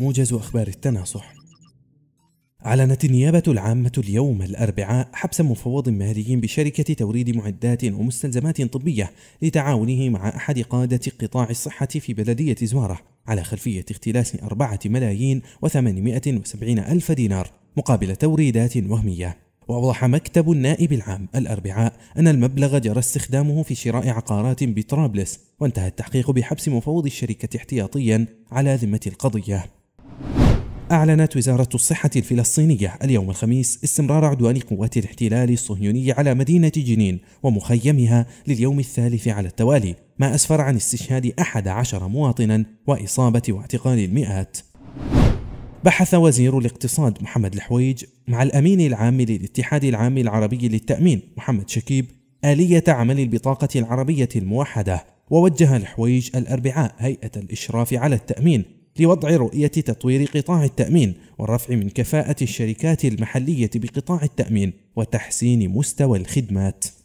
موجز أخبار التناصح أعلنت النيابة العامة اليوم الأربعاء حبس مفوض مالي بشركة توريد معدات ومستلزمات طبية لتعاونه مع أحد قادة قطاع الصحة في بلدية زوارة على خلفية اختلاس أربعة ملايين وثمانمائة وسبعين ألف دينار مقابل توريدات وهمية وأوضح مكتب النائب العام الأربعاء أن المبلغ جرى استخدامه في شراء عقارات بطرابلس وانتهى التحقيق بحبس مفوض الشركة احتياطيا على ذمة القضية أعلنت وزارة الصحة الفلسطينية اليوم الخميس استمرار عدوان قوات الاحتلال الصهيوني على مدينة جنين ومخيمها لليوم الثالث على التوالي ما أسفر عن استشهاد أحد عشر مواطنا وإصابة واعتقال المئات بحث وزير الاقتصاد محمد الحويج مع الأمين العام للاتحاد العام العربي للتأمين محمد شكيب آلية عمل البطاقة العربية الموحدة ووجه الحويج الأربعاء هيئة الإشراف على التأمين لوضع رؤية تطوير قطاع التأمين والرفع من كفاءة الشركات المحلية بقطاع التأمين وتحسين مستوى الخدمات